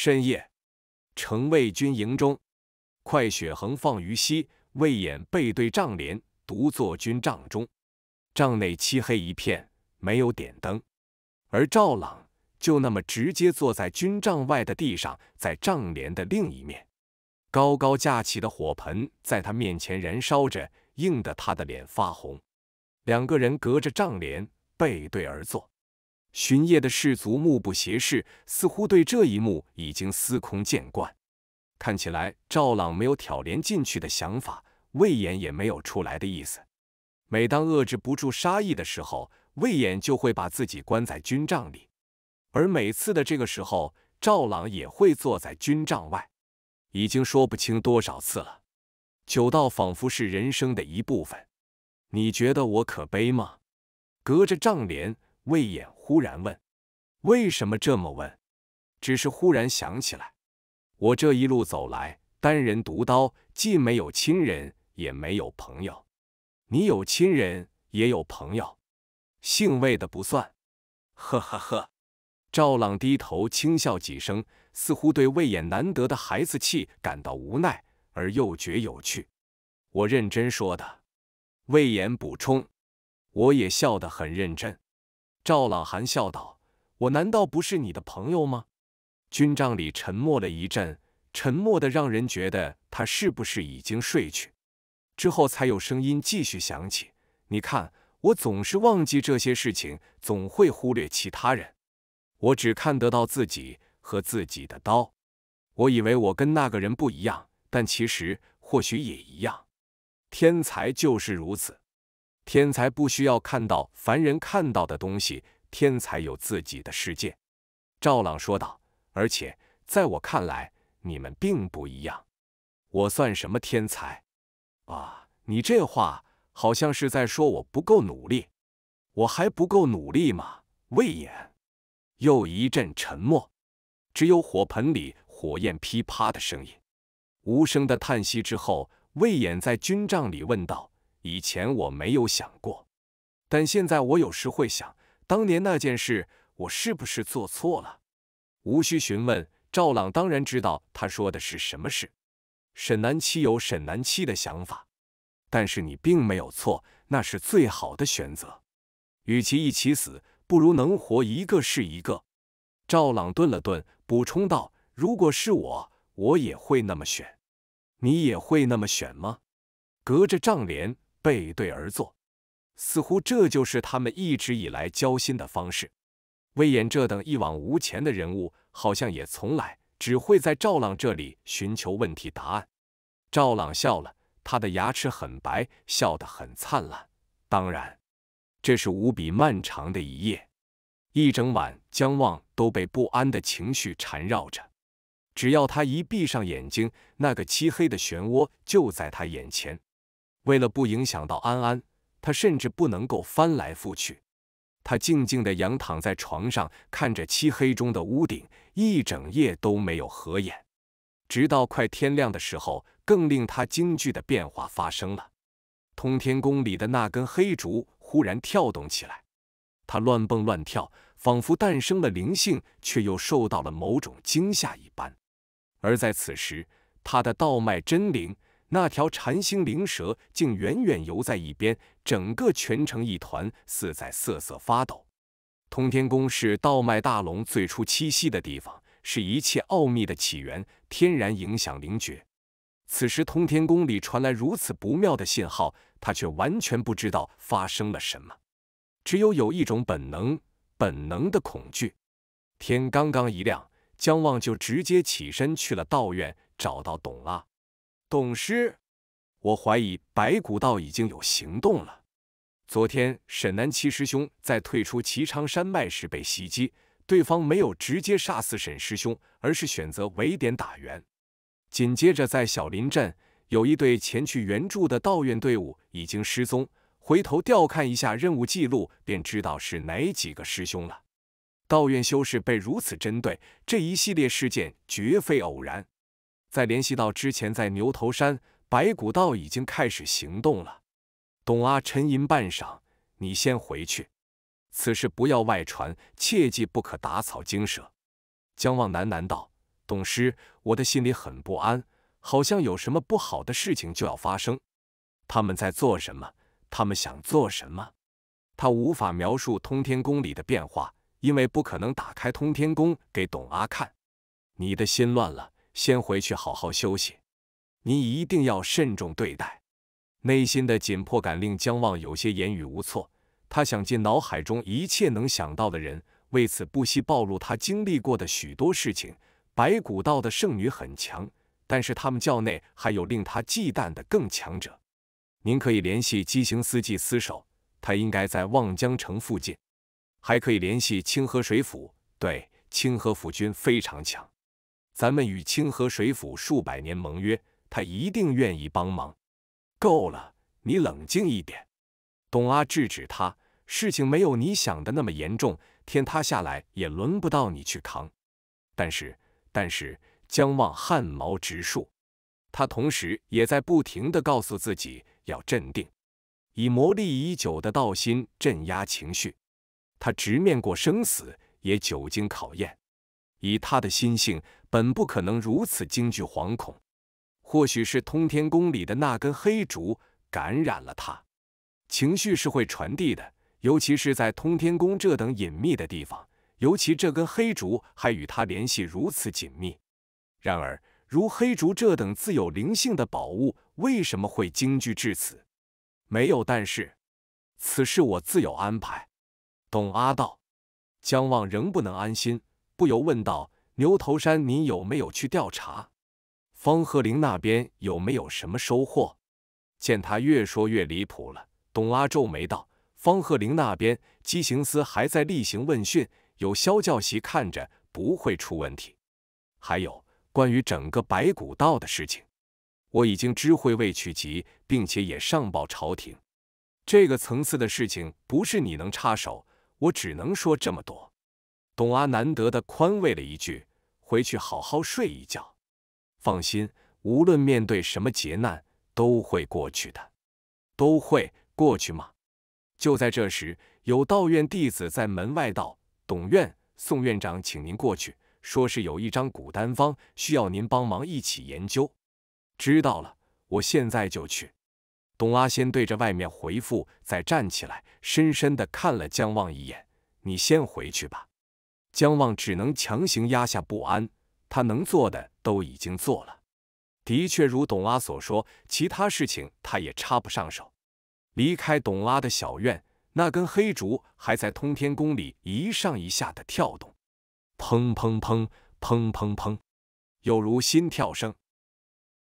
深夜，城卫军营中，快雪横放于西，魏衍背对帐帘，独坐军帐中。帐内漆黑一片，没有点灯。而赵朗就那么直接坐在军帐外的地上，在帐帘的另一面，高高架起的火盆在他面前燃烧着，映得他的脸发红。两个人隔着帐帘背对而坐。巡夜的士卒目不斜视，似乎对这一幕已经司空见惯。看起来赵朗没有挑帘进去的想法，魏延也没有出来的意思。每当遏制不住杀意的时候，魏延就会把自己关在军帐里，而每次的这个时候，赵朗也会坐在军帐外，已经说不清多少次了，久到仿佛是人生的一部分。你觉得我可悲吗？隔着帐帘，魏延。忽然问：“为什么这么问？”只是忽然想起来，我这一路走来，单人独刀，既没有亲人，也没有朋友。你有亲人，也有朋友，姓魏的不算。呵呵呵，赵朗低头轻笑几声，似乎对魏延难得的孩子气感到无奈，而又觉有趣。我认真说的。魏延补充：“我也笑得很认真。”赵朗寒笑道：“我难道不是你的朋友吗？”军帐里沉默了一阵，沉默的让人觉得他是不是已经睡去。之后才有声音继续响起：“你看，我总是忘记这些事情，总会忽略其他人，我只看得到自己和自己的刀。我以为我跟那个人不一样，但其实或许也一样。天才就是如此。”天才不需要看到凡人看到的东西，天才有自己的世界。”赵朗说道。“而且在我看来，你们并不一样。我算什么天才？啊，你这话好像是在说我不够努力。我还不够努力吗？”魏延。又一阵沉默，只有火盆里火焰噼啪的声音。无声的叹息之后，魏延在军帐里问道。以前我没有想过，但现在我有时会想，当年那件事我是不是做错了？无需询问，赵朗当然知道他说的是什么事。沈南七有沈南七的想法，但是你并没有错，那是最好的选择。与其一起死，不如能活一个是一个。赵朗顿了顿，补充道：“如果是我，我也会那么选。你也会那么选吗？”隔着帐帘。背对而坐，似乎这就是他们一直以来交心的方式。魏延这等一往无前的人物，好像也从来只会在赵朗这里寻求问题答案。赵朗笑了，他的牙齿很白，笑得很灿烂。当然，这是无比漫长的一夜，一整晚，江望都被不安的情绪缠绕着。只要他一闭上眼睛，那个漆黑的漩涡就在他眼前。为了不影响到安安，他甚至不能够翻来覆去。他静静地仰躺在床上，看着漆黑中的屋顶，一整夜都没有合眼。直到快天亮的时候，更令他惊惧的变化发生了。通天宫里的那根黑竹忽然跳动起来，它乱蹦乱跳，仿佛诞生了灵性，却又受到了某种惊吓一般。而在此时，他的道脉真灵。那条禅星灵蛇竟远远游在一边，整个蜷成一团，似在瑟瑟发抖。通天宫是道脉大龙最初栖息的地方，是一切奥秘的起源，天然影响灵觉。此时通天宫里传来如此不妙的信号，他却完全不知道发生了什么，只有有一种本能、本能的恐惧。天刚刚一亮，姜望就直接起身去了道院，找到董拉。董事，我怀疑白骨道已经有行动了。昨天沈南七师兄在退出齐昌山脉时被袭击，对方没有直接杀死沈师兄，而是选择围点打援。紧接着在小林镇，有一队前去援助的道院队伍已经失踪。回头调看一下任务记录，便知道是哪几个师兄了。道院修士被如此针对，这一系列事件绝非偶然。再联系到之前在牛头山，白骨道已经开始行动了。董阿沉吟半晌：“你先回去，此事不要外传，切记不可打草惊蛇。”江望喃喃道：“董师，我的心里很不安，好像有什么不好的事情就要发生。他们在做什么？他们想做什么？”他无法描述通天宫里的变化，因为不可能打开通天宫给董阿看。你的心乱了。先回去好好休息，您一定要慎重对待。内心的紧迫感令江望有些言语无措，他想尽脑海中一切能想到的人，为此不惜暴露他经历过的许多事情。白骨道的圣女很强，但是他们教内还有令他忌惮的更强者。您可以联系机行司祭司守，他应该在望江城附近，还可以联系清河水府，对清河府君非常强。咱们与清河水府数百年盟约，他一定愿意帮忙。够了，你冷静一点。”董阿制止他，“事情没有你想的那么严重，天塌下来也轮不到你去扛。”但是，但是，江望汗毛直竖，他同时也在不停的告诉自己要镇定，以磨砺已久的道心镇压情绪。他直面过生死，也久经考验。以他的心性，本不可能如此惊惧惶恐。或许是通天宫里的那根黑竹感染了他，情绪是会传递的，尤其是在通天宫这等隐秘的地方。尤其这根黑竹还与他联系如此紧密。然而，如黑竹这等自有灵性的宝物，为什么会惊惧至此？没有，但是此事我自有安排。董阿道，姜望仍不能安心。不由问道：“牛头山，你有没有去调查？方鹤龄那边有没有什么收获？”见他越说越离谱了，董阿皱眉道：“方鹤龄那边，畸形司还在例行问讯，有萧教习看着，不会出问题。还有关于整个白骨道的事情，我已经知会魏去疾，并且也上报朝廷。这个层次的事情不是你能插手，我只能说这么多。”董阿难得的宽慰了一句：“回去好好睡一觉，放心，无论面对什么劫难，都会过去的，都会过去吗？”就在这时，有道院弟子在门外道：“董院，宋院长请您过去，说是有一张古丹方需要您帮忙一起研究。”知道了，我现在就去。”董阿仙对着外面回复，再站起来，深深的看了江望一眼：“你先回去吧。”姜望只能强行压下不安，他能做的都已经做了。的确如董阿所说，其他事情他也插不上手。离开董阿的小院，那根黑竹还在通天宫里一上一下的跳动，砰砰砰砰砰砰，有如心跳声。